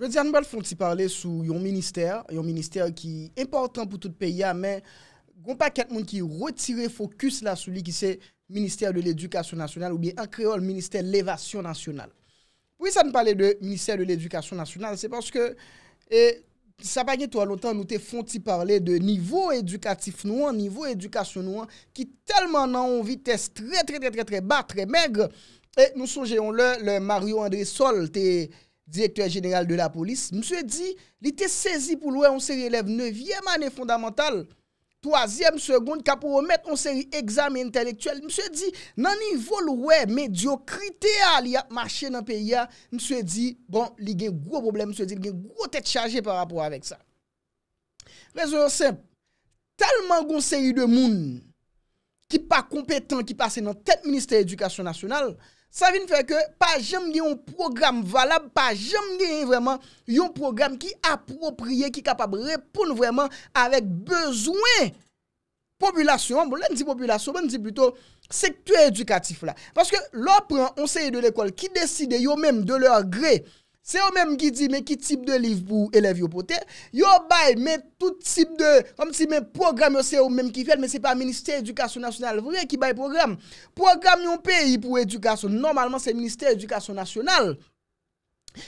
Je di an bal fonte si parle sou yon minister, yon minister ki important pou tout peya, men goun pa ket moun ki retire fokus la sou li ki se minister de l'Education Nationale, ou bi en kreol minister l'Evasion Nationale. Oui sa nou pale de minister de l'Education Nationale, se panche ke sa bagay to alotan nou te fonte si parle de nivou edukatif nouan, nivou edukasyon nouan, ki telman nan ou vites tre tre tre tre tre ba, tre megre, e nou sonje yon le Mario Andresol te... direktorè genèral de la polis, mswe di, li te sezi pou louè, on seri élèv 9è manè fondamental, 3è mswe goun, ka pou remèt, on seri examen intelektuel, mswe di, nan nivou louè, medyo kritea li ap mache nan peya, mswe di, bon, li gen gro problem, mswe di, li gen gro tèt chaje par rapport avèk sa. Rezo yo se, talman goun seri de moun, ki pa kompetan, ki pase nan tèt Ministère Edukasyon Nasyonal, Sa vin fè ke pa jem gen yon program valab, pa jem gen yon program ki aproprye, ki kapabre, pou nou vèman avèk bezouen. Populasyon, bon lè ndi populasyon, bon lè ndi plutôt sektuè edukatif la. Paske lò prens onseye de l'ekol ki deside yo mèm de lò grè, Se ou menm ki di men ki tip de liv pou elev yo pote, yo bay men tout tip de, kom si menm program yo se ou menm ki fel menm se pa minister edukasyon nasyonal. Vre ki bay program, program yon peyi pou edukasyon, normalman se minister edukasyon nasyonal.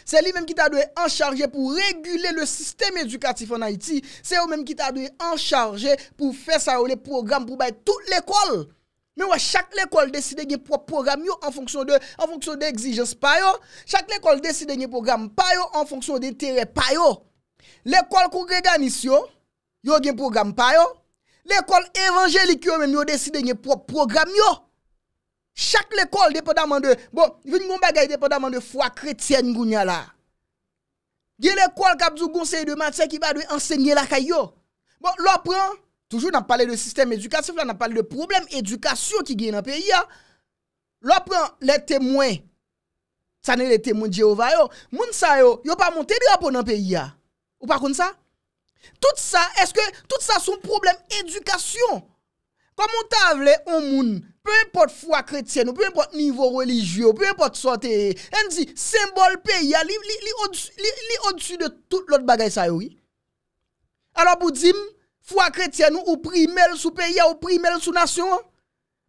Se li menm ki ta doye ancharje pou regule le sistem edukatif an Haiti, se ou menm ki ta doye ancharje pou fe sa ou le program pou bay tout l'ekol. Men wè chak l'ekol deside gen pouw program yo en fonksyon de exijens payo. Chak l'ekol deside gen pouw program payo en fonksyon de terè payo. L'ekol kou greganis yo, yo gen program payo. L'ekol evanjelik yo men yo deside gen pouw program yo. Chak l'ekol depo daman de, bon, vin moun bagay depo daman de fwa kretyen goun ya la. Gen l'ekol kap zou gounseye de matse ki ba dwe ense nye lakay yo. Bon, lopren... Toujou nan pale de sistem edukasyif la, nan pale de problem edukasyon ki gen nan peyi ya, lopan le temwen, sa ne le temwen Jehova yo, moun sa yo, yo pa moun teri apon nan peyi ya, ou pa kon sa? Tout sa, eske, tout sa son problem edukasyon. Pa moun ta avle, ou moun, peye pot fwa kretyen, ou peye pot nivou religyo, peye pot sote, enzi, sembol peyi ya, li, li, li, li, li, li, li, li, li, li, li, li, li, li, li, li Fwa kretye nou ou primel sou peye, ou primel sou nasyon,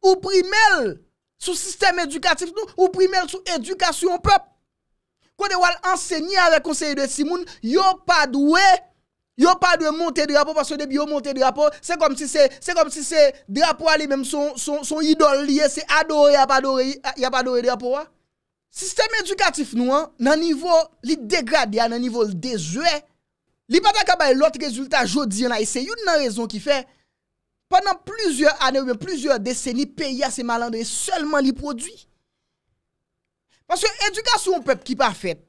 ou primel sou sistem edukatif nou, ou primel sou edukasyon pep. Kwa de wal ense nye avek konseye de Simon, yo pa dwe, yo pa dwe monte drapo, yo monte drapo, se kom si se drapo ali menm son idol liye, se adore, ya pa adore, ya pa adore drapo wa. Sistem edukatif nou an, nan nivou li degrad ya, nan nivou li dejwe, Li patakabay lot rezultat jodi yon ay se yon nan rezon ki fe Pendan plizye anen ou men plizye deseni peyi ase malandre Seleman li produy Panske edukasyon pep ki pafet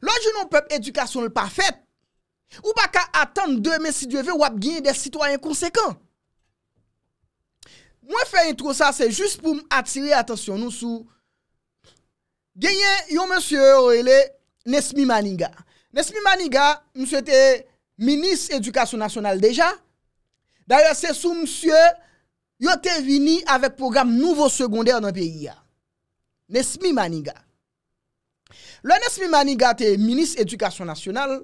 Lò jounon pep edukasyon l pafet Ou baka atan de men si dweve wap genye de sitwayen konsekan Mwen fe yon tro sa se jist pou m atire atensyon nou sou Genye yon monsye orile Nesmi Malinga Nesmi Maniga, mswe te minis edukasyon nasyonal deja. Darye se sou mswe, yo te vini avek program nouvo sekonder nan peyi ya. Nesmi Maniga. Le Nesmi Maniga te minis edukasyon nasyonal,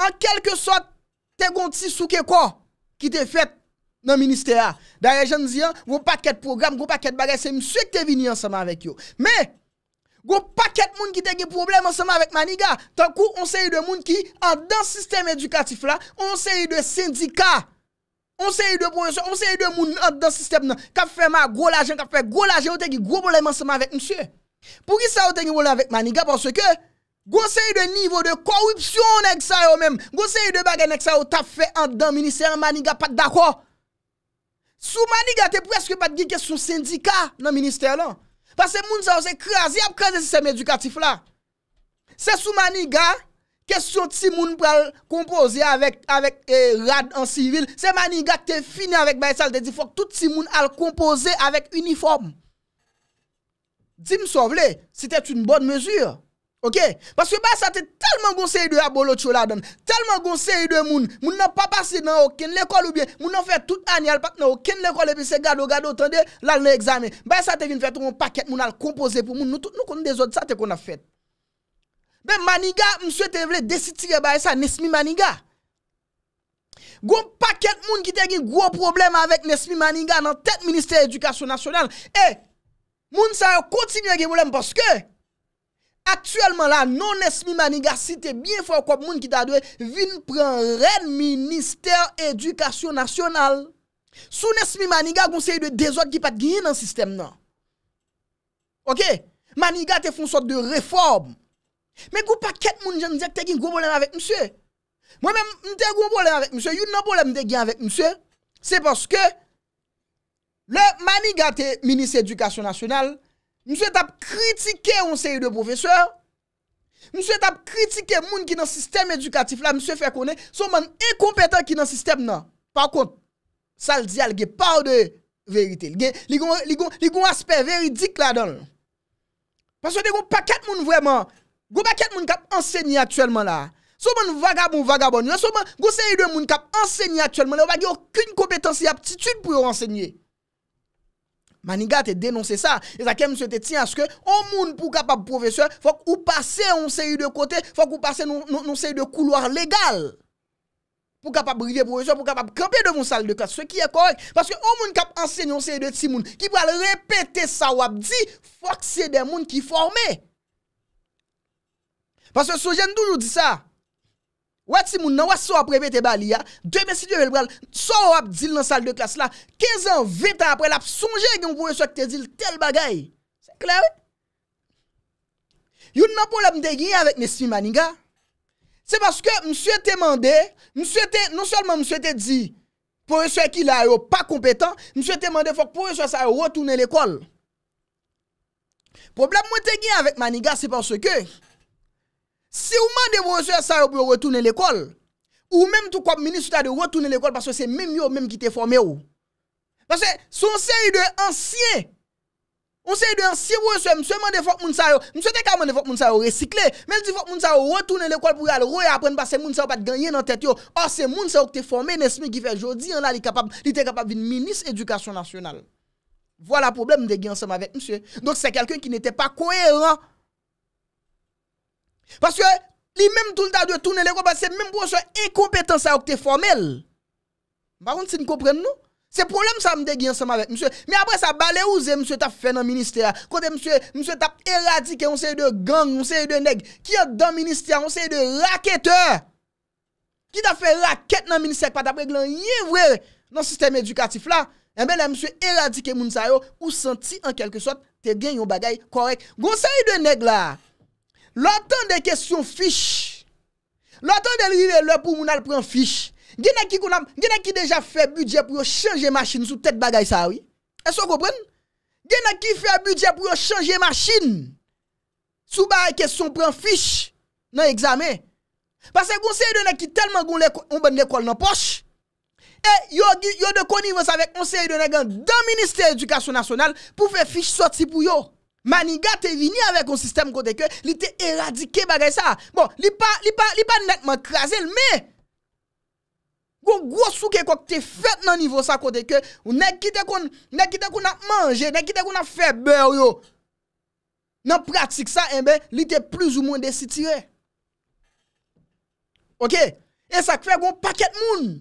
an kelke sot te gonti sou keko ki te fet nan ministera. Darye jan diyan, goun paket program, goun paket bagay, se mswe te vini ansama avek yo. Me! Gwo paket moun ki tege problem anseman vek maniga. Tan kou onseye de moun ki an dan sistem edukatif la, onseye de sindika. Onseye de moun an dan sistem nan. Kap fe ma gwo lajen, kap fe gwo lajen, ou tege gwo problem anseman vek msye. Pou ki sa ou tege wola vek maniga, panse ke gwo seye de nivou de korupsyon nek sa yo menm. Gwo seye de bagen nek sa yo tafe an dan minister maniga pat da kwa. Sou maniga te pou eske pat geke sou sindika nan minister lan. Pas se moun sa ou se kreazi, ap kreazi se sem edukatif la. Se sou maniga, kes sou ti moun pral kompoze avèk eh, rad an sivil. Se maniga, te fini avèk bay sal, te di fok tout ti moun al kompoze avèk uniform. Di m sou avlé, si te t'une bonn mesur. Ok? Paske bay sa te telman gonsen idwe abon lo chou la don. Telman gonsen idwe moun. Moun nan pa pase nan okin lekol oubyen. Moun nan fe tout anyal pat nan okin lekol oubyen se gado gado tende lal ne examen. Bay sa te vin fete moun paket moun al kompoze pou moun. Nou tout nou konon de zote sa te kon a fete. Ben Maniga m sou ete vle desitire bay e sa Nesmi Maniga. Goun paket moun ki te gin gwo problem avek Nesmi Maniga nan tet minister edukasyon nasyonal. E, eh, moun sa yo kontinye ge mwolem paske... Aktuelman la, nou nesmi maniga, si te bie fokop moun ki ta dwe, vin pren ren minister edukasyon nasyonal. Sou nesmi maniga, gounseye dwe dezot ki pat gwen non? nan sistem nan. Ok? Maniga te fon sot de reform. Men goun pa ket moun jan dwe te gwen gwo bolen avèk msye. Mwen men mte gwo bolen avèk msye, yon nan bolen mte gwen avèk msye. Se poske, le maniga te minister edukasyon nasyonal, M sou et ap kritike yon seri de profeseur. M sou et ap kritike moun ki nan sistem edukatif la. M sou e fe konen souman e kompeten ki nan sistem nan. Par kont, sal diyal ge par de verite. Ge li goun asper veridik la don. Paso de goun paket moun vreman. Goun paket moun kap ensegnye aktuelman la. Souman vagabon vagabon. Souman goun seri de moun kap ensegnye aktuelman la. Ou bagi orkoun kompetensi aptitude pou yon ensegnye. Maniga te denonse sa, e zakem se te tsyans ke omoun pou kapap profesyon, fok ou pase onseyi de kote, fok ou pase nonseyi de kouloar legal. Pou kapap brije profesyon, pou kapap krepe devon sal de kote, se ki e korek. Paske omoun kap anseyi onseyi de ti moun, ki pral repete sa wap di, fok se de moun ki formè. Paske soujen doujou di sa. Ou ati moun nan, ou ati sou ap repete bali ya, 2 besidye vel bral, sou ap dil nan sal de klas la, 15 an, 20 an aprel ap sonje gen pou reswa ki te dil tel bagay. Se klè ou? You nan pou la mdegye avèk nesmi maniga, se baske msue te mande, msue te, non solman msue te di, pou reswa ki la yo pa kompetan, msue te mande fok pou reswa sa yo rotounen l'ekol. Problem mwen te gen avèk maniga se baske ke, Si ou mande bou reswe sa yo pou yo retoune l'ekol, ou mèm tou kop minis ou ta de retoune l'ekol, paswè se mèm yo mèm ki te formè yo. Paswè, se on se yi de ansye, on se yi de ansye bou reswe, mse mande fok moun sa yo, mse te ka mande fok moun sa yo resikle, mèm ti fok moun sa yo retoune l'ekol pou yo al roye apren paswè moun sa yo pat ganyen nan tèt yo, or se moun sa yo ki te formè, nesmi ki fè jodi, an la li te kapab vin minis edukasyon nasyonal. Vwa la problem de gen ansèm avèk mse, donk se se kelken ki netè pa koyeran Paske li menm tou lta dwe toune le gro Basse menm brosye enkompetans a yo kte formel Baroun ti nkopren nou Se problem sa mdegye ansama vek Mse, mi apre sa bale ouze Mse tap fe nan minister Kote mse tap eradike Mse de gang, mse de neg Ki yo dan minister, mse de rakete Ki ta fe rakete nan minister Patapre glan yivre Nan sistem edukatif la Mse eradike moun sa yo Ou senti an kelke sot te gen yon bagay korek Mse de neg la Lantan de kesyon fich, lantan de lile lè pou moun al pren fich, genè ki deja fè budget pou yo chanje machin sou tèt bagay sa ouy, e sou kopren? Genè ki fè budget pou yo chanje machin sou barre kesyon pren fich nan egzame, pase gounseye de neki telman goun lekol nan poch, e yo de konivans avek gounseye de neken dan Ministè Edukasyon Nasyonal pou fè fich soti pou yo. Maniga te vini avek yon sistem kote ke, li te eradike bagay sa. Bon, li pa netman krasel, me. Gon gwo souke kote te fet nan nivou sa kote ke, ou nekite kou nan manje, nekite kou nan feber yo. Nan pratik sa, eh enbe, li te plus ou moun desitire. Ok, en sakwe gon paket moun,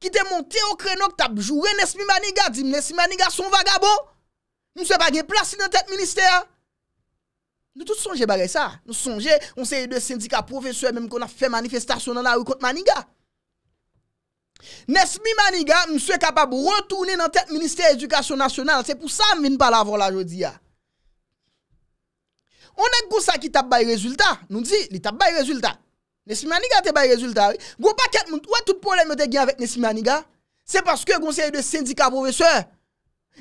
ki te monte yo krenok tabjou, ou re nesmi maniga, dim nesmi maniga son vaga bo? Mse pa gen plas si nan tet minister ya? Nou tout sonje bagay sa. Nou sonje gonseri de syndika profeseur mèm kon a fè manifestasyon nan la ou kont Maniga. Nesmi Maniga, mswe kapab retouni nan tèt Ministè Edukasyon Nasyonal. Se pou sa mvin pa la avò la jodi ya. Ah. Onè gousa ki tap bay rezultat. Nou di, li tap bay rezultat. Nesmi Maniga te bay rezultat. Goupa ket moun, wè tout poulem yo te gyan vèk Nesmi Maniga? Se paske gonseri de syndika profeseur.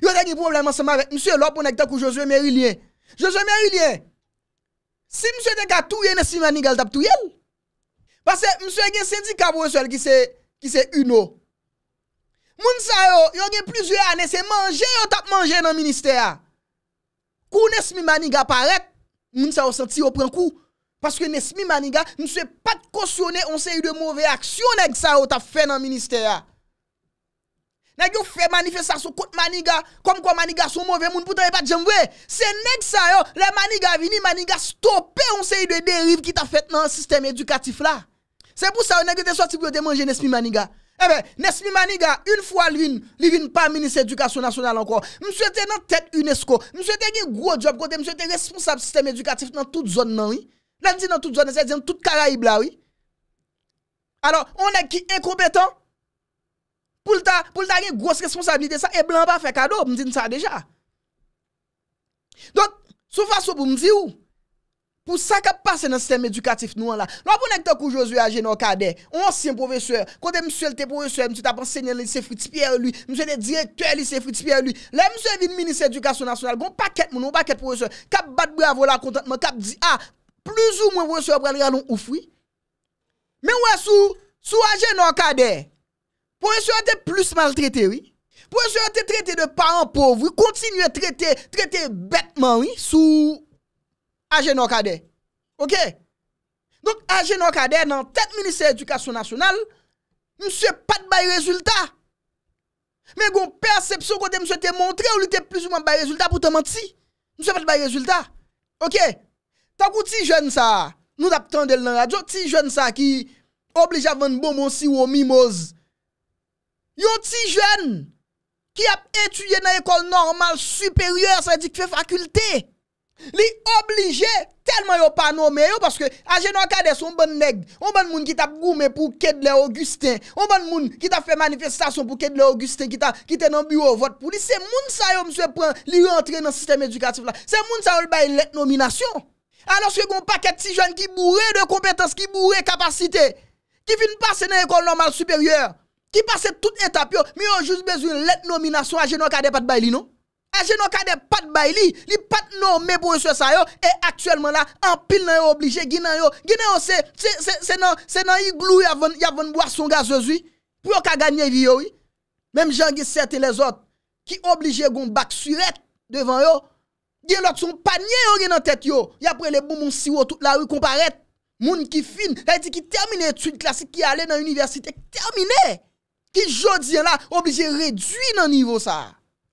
Yo te gyan poulem anseman vèk mswe lò pou nèk ta kou Josué Merylien. Josué Merylien! Si mswe de katou, yon nesmi manigal tap tou yel. Pase mswe gen sendikab ou eswel ki se uno. Moun sa yo, yon gen plizwe ane se manje yo tap manje nan ministera. Kou nesmi manigal paret, moun sa yo senti yo pren kou. Pase mswe nesmi manigal, mswe pat kosyone, mswe yon se yon de mouve aksyon ek sa yo tap fe nan ministera. Nèk yo fè manifestasyon kout maniga, kom kwa maniga sou mouve, moun poutan e pat jembwe. Se nèk sa yo, le maniga vini, maniga stopè yon se yi de deriv ki ta fèt nan an sistem edukatif la. Se pou sa yo, nèk yo te sorti pou yo te manje nesmi maniga. Epe, eh nesmi maniga, yon fwa lvin, lvin pa minis edukasyon nasyonal ankon. Mwen sou ete nan tèt UNESCO. Mwen sou ete gen gro job kote, mwen sou ete responsab sistem edukatif nan tout zon nan yi. Nèk di nan tout zon, nèk se di nan tout karaib la yi. Alors, onèk ki enkompetant, pou lta gen gos responsabilite sa, e blan pa fe kado, mdine sa deja. Don, sou faso pou mzi ou, pou sa kap pase nan sistem edukatif nou an la, nou aponek to koujouz ou aje nan kade, onsyen profeseur, kote msye lte profeseur, msye tapan sene lise fritipier ou lui, msye lte direktor lise fritipier ou lui, le msye vin minister edukasyon nasyonal, goun paket moun, ou paket profeseur, kap bat bou avola kontantman, kap di a, plizou mwen profeseur prelre alon oufwi, men wè sou, sou aje nan kade, Pou yon sou a te plus mal trete, oui. Pou yon sou a te trete de paran povri, kontinuye trete, trete betman, oui, sou aje no kade. Ok? Donk aje no kade nan tet Ministère d'Education Nationale, msè pat bay rezultat. Men goun percepso kote msè te montre ou lite plus ou man bay rezultat pou te manti. Msè pat bay rezultat. Ok? Tankou ti joun sa, nou tap tande l nan radyo, ti joun sa ki oblija vande bon monsi ou mimosi Yon ti jwen ki ap etuye nan ekol normal superyor, sa yi di ki fe fakulte, li oblije telman yo pa nomen yo, paske ajen wakades yon bon neg, yon bon moun ki tap goume pou Kedler-Augustin, yon bon moun ki tap fe manifestasyon pou Kedler-Augustin, ki te nan bureau vot pou li, se moun sa yo mse pren li rentre nan sistem edukatif la, se moun sa yo l bay let nominasyon. Anoske yon paket ti jwen ki bourre de kompetans, ki bourre kapasite, ki fin pase nan ekol normal superyor, Ki pase tout etap yo, mi yo jous bezoun let nominasyon aje nou kade pat bay li nou. Aje nou kade pat bay li, li pat nou me bouye sou sa yo, e aktuelman la, an pil nan yo oblije, gin nan yo, gin nan yo se nan yi glou yavon boason gazo zwi, pou yo ka ganyen vi yo yi. Mem jan gi sete le zot, ki oblije goun bak suret devan yo, gin lot son panye yo gin nan tet yo, ya pre le bou moun siwo tout la wou komparet, moun ki fin, la yi ti ki termine, tu yi klasik ki ale nan yi universitek, termine. Ki jodien la, obisye redwi nan nivou sa.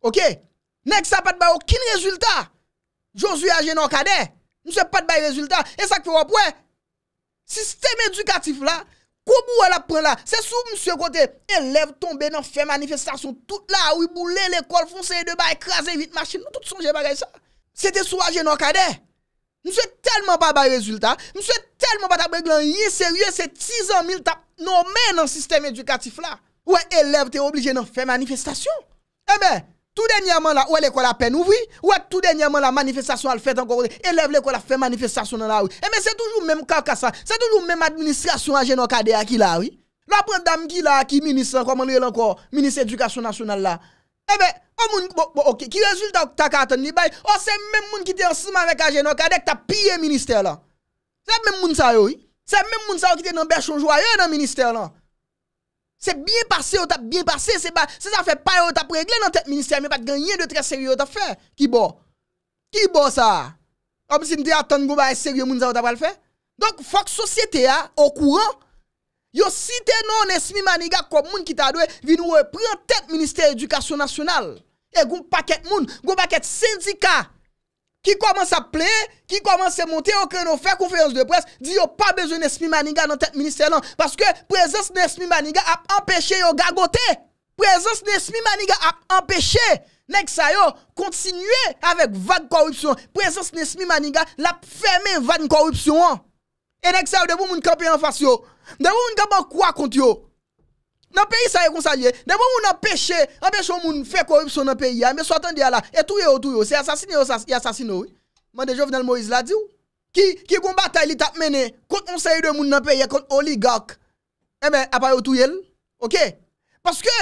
Ok? Nèk sa pat bay okin rezultat. Josu aje nan kade. Mse pat bay rezultat. E sak fè wap wè? Sistem edukatif la, koubou wè la pren la. Se sou mse kote, eleve tombe nan fè manifestasyon tout la. Ou i boule l'ekol, fonseye de bay, krasen vit machin. Nou tout sonje bagay sa. Se te sou aje nan kade. Mse telman pa bay rezultat. Mse telman pa tabèk lan yè seryè. Se tizan mil tap nan men nan sistem edukatif la. Ouè, e eleve, te oblige nan fè manifestasyon. Eme, eh tout den yaman la, ouè, e lèkò la pen ouvi. Ouè, e tout den yaman la, manifestasyon al fèt an korote. Eleve lèkò la, fè manifestasyon nan la oui. Eme, eh se toujou mèm kakasa. Se toujou mèm administrasyon aje nan kade aki la oui. La pren dam ki la aki, ministran, koman nou yel an kor, ministre edukasyon nasyonal la. Eme, eh ou moun, ki rezultat ou ta katan li bayi, ou se mèm moun ki te ansiman vek aje nan kade, ek ta piye minister la. Se mèm moun sa yo oui. Se mèm Se byen pase, ou ta byen pase, se sa fe paye, ou ta pregle nan tep minister, mi pat ganyen de tre serye ou ta fe, ki bo? Ki bo sa? Ambe si nte atan go ba e serye moun za ou ta pal fe? Donk fok sosyete ya, ou kou an, yo site nan esmi maniga kom moun ki ta doye, vin ou e prentep minister edukasyon nasyonal. E goun paket moun, goun paket sendika. Ki komanse non. a ple, ki komanse monte yo kre nou fe konferans de pres, di yo pa bezo Nesmi Maniga nan tet minister lan. Paske prezons Nesmi Maniga ap empeshe yo gagote. Prezons Nesmi Maniga ap empeshe. Nek sa yo kontinue avek vade korupsyon. Prezons Nesmi Maniga lap feme vade korupsyon. E nek sa yo debou moun kampi an fasyo. Debou moun kampi an kwa konti yo. Nan peyi sa ye konsalye, debè bon moun nan peche, an peche moun fè korupsyon nan peyi ya, mè so atan diya la, etouye ou touye ou, se yasasine ou yasasine e ou, mè dejo vnen l'mois la di ou, ki, ki gombatay li tap mène, kont konsalye de moun nan peyi ya, kont oligak, e mè apay ou touye l, ok? Paske,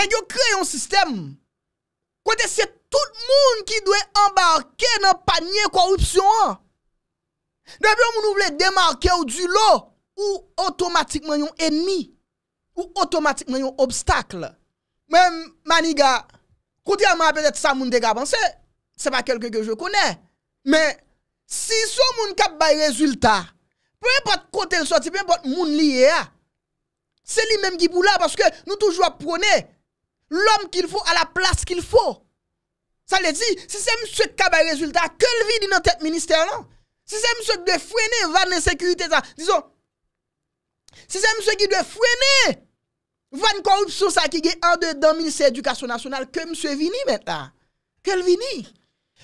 nan yo kre yon sistem, kont e se tout moun ki dwe embarke nan panye korupsyon an, debè moun ouble demarke ou du lo, ou otomatikman yon enmi, Ou otomatikman yon obstakle. Men, maniga, kote a man apet et sa moun de gaban se, se pa kelke ke je konen, men, si sou moun kap bay rezultat, premen pot kote l soti, premen pot moun liye a, se li men gipou la, paske nou toujwa prone, l om ki l fou, a la plas ki l fou. Sa le di, si se mswe kap bay rezultat, kelvi di nan tet minister lan? Non? Si se mswe kde fwene, vane sekurite ta, dison, si se mswe ki dwe fwene, dison, Van korup sou sa ki ge 1, 2, 2 mil se edukasyon nasyonal ke mswe vini metan. Kel vini?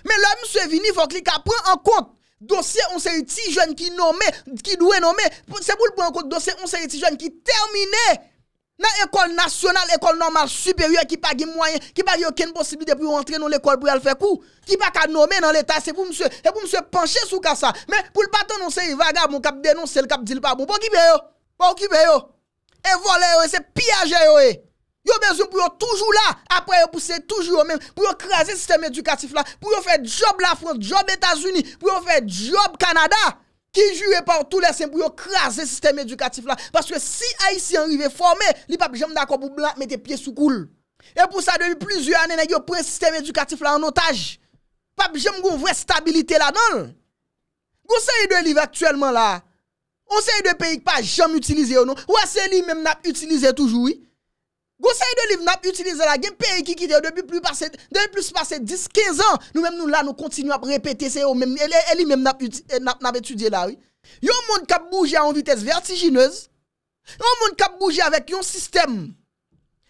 Men la mswe vini fok li ka pren an kont dosye onse eti joun ki nome, ki dwe nome. Se pou l pou an kont dosye onse eti joun ki termine nan ekol nasyonal, ekol normal, superior ki pa gen mwayen. Ki pa gen ken posibli de pou rentre nou l'ekol pou yal fekou. Ki pa ka nome nan l'eta se pou mse penche sou ka sa. Men pou l paton non se yi vaga, mou kap denonsel, kap dil pabou. Pou ki beyo? Pou ki beyo? E vole yo e, se piyaje yo e. Yo bezoun pou yo toujou la, apre yo pou se toujou yo men, pou yo krasi sistem edukatif la, pou yo fe job la Frans, job Etasuni, pou yo fe job Kanada, ki jure par tou lesen pou yo krasi sistem edukatif la. Paske si Aisyen rive forme, li pap jem d'akor pou blan mette pie soukoul. E pou sa devu plizou anene yo pren sistem edukatif la anotaj. Pap jem goun vwe stabilite la don. Gou se yi devu li vaktuelman la, On sait de pays qui pas jamais utilisé ou oh non. Ou c'est lui même n'a utilisé toujours oui. sait de livre n'a utilisé la game pays qui quitte depuis plus passé depuis plus passé 10 15 ans. Nous même nous là nous continuons à répéter c'est même elle lui même n'a étudié là oui. un monde qui a bougé à une vitesse vertigineuse. Un monde qui bougé avec un système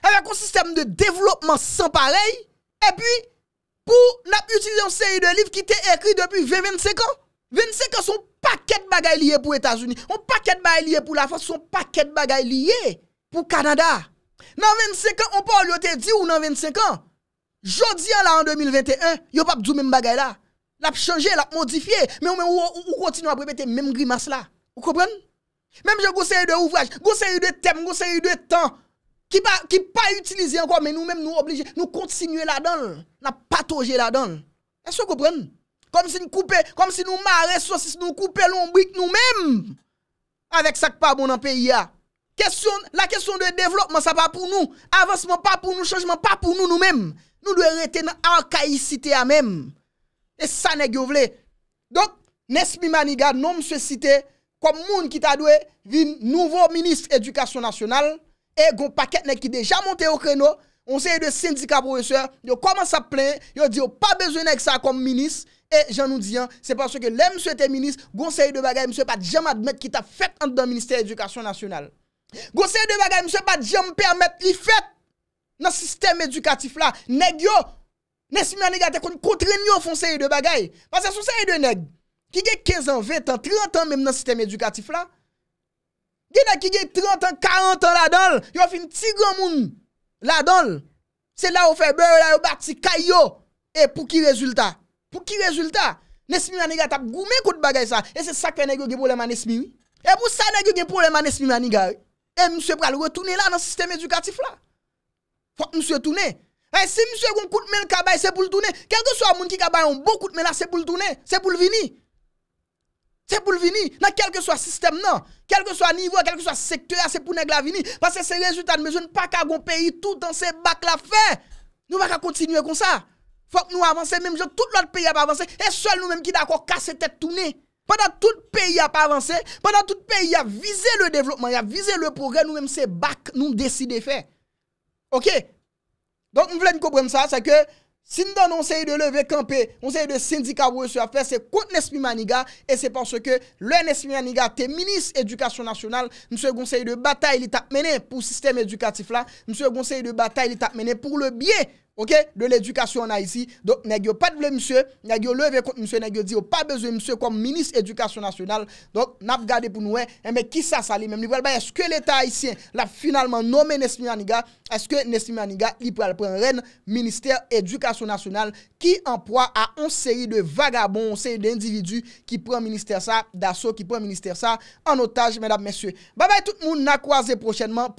avec un système de développement sans pareil et puis pour n'a utiliser une série de livres qui était écrit depuis 20 25 ans. 25 ans, ou paket bagay liye pou Etats-Unis. Ou paket bagay liye pou la fos, ou paket bagay liye pou Kanada. Nan 25 ans, ou pa olio te di ou nan 25 ans. Jodi an la an 2021, yo pa pdou men bagay la. La pchange, la pmodifiye, men ou men ou koti nou aprepete menm grimas la. Ou kopren? Menm je gosey de ouvraj, gosey de tem, gosey de tan. Ki pa, ki pa utilize ankon, men nou menm nou oblige, nou kontinye la donl. La patoje la donl. Eso kopren? Kom si nou koupe, kom si nou mare sosis, nou koupe lombrik nou mèm. Avèk sak pa bon an peyi ya. La kesyon de devlopman sa pa pou nou. Avansman pa pou nou, chanjman pa pou nou nou mèm. Nou dwe reten ankaïsite ya mèm. E sa ne gyo vle. Donk, Nesmi Maniga non mse cite kom moun ki ta dwe vi nouvo ministre edukasyon nasyonal. E go paket ne ki deja monte yo kreno. Onseye de syndika profeseur. Yo koman sa plen, yo diyo pa bezwenèk sa kom ministre. E jan nou diyan, se panso ke le mswe te minis, gounseye de bagay mswe pa djem admet ki ta fet ante dan minister edukasyon nasyonal. Gounseye de bagay mswe pa djem permet li fet nan sistem edukatif la. Neg yo, nesme anega te kon kontren yo fonseye de bagay. Pase sou seye de neg, ki ge 15 an, 20 an, 30 an menm nan sistem edukatif la, gen a ki ge 30 an, 40 an la donl, yo fin ti goun moun la donl, se la ou febe, la ou bati kayo, e pou ki rezultat. Pou ki rezultat? Nesmi maniga tap goumen kout bagay sa. E se sakre negyo gen pouleman Nesmi. E pou sa negyo gen pouleman Nesmi maniga. E mswe pral wotounen la nan sistem edukatif la. Fwa mswe tounen. E se mswe goun koutmen l kabae se pou l tounen. Kelke so a moun ki kabae yon bon koutmen la se pou l tounen. Se pou l vini. Se pou l vini. Nan kelke so a sistem nan. Kelke so a nivou, kelke so a sektura se pou negla vini. Pase se rezultat mwen joun pa ka goun peyi tout an se bak la fe. Nou va ka kontinue kon sa. Fòk nou avanse, mèm jò, tout l'otre peyi ap avanse, e sòl nou mèm ki d'akò kase tèt toune. Padan tout peyi ap avanse, padan tout peyi ap vize le devlopman, ap vize le progrè, nou mèm se bak nou deside fè. Ok? Donk nou vle nou kouprem sa, sa ke, si nou donon se yi de leve kampe, monsen yi de sindika wè sou a fè, se kont Nespima Nigar, e se panso ke, le Nespima Nigar te minis edukasyon nasyonal, monsen yi de batay li takmenè, pou sistem edukatif la, monsen yi de batay li takmenè, Ok, de l'edukasyon an a yisi, donk negyo pat ble msye, negyo leve kont msye, negyo diyo pa bezo msye konm minis edukasyon nasyonal, donk nap gade pou noue, enbe ki sa sali, menm nivou elba, eske l'eta aisyen, la finalman nomen Nesmi Aniga, eske Nesmi Aniga, li pral pran ren, minister edukasyon nasyonal, ki anpwa a on seri de vagabon, on seri de individu, ki pran minister sa, daso, ki pran minister sa, an otaj, menab msye. Babay tout moun, na kwaze prochenman,